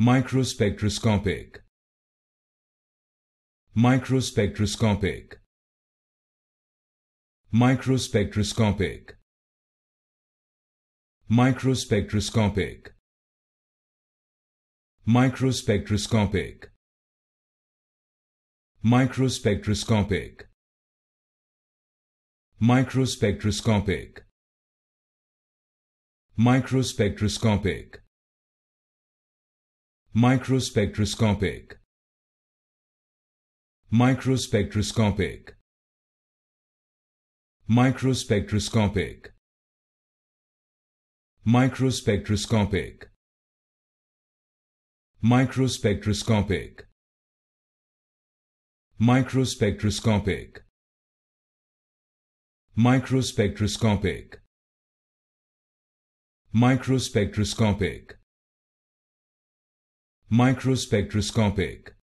microspectroscopic microspectroscopic microspectroscopic microspectroscopic microspectroscopic microspectroscopic microspectroscopic microspectroscopic microspectroscopic microspectroscopic microspectroscopic microspectroscopic microspectroscopic microspectroscopic microspectroscopic microspectroscopic microspectroscopic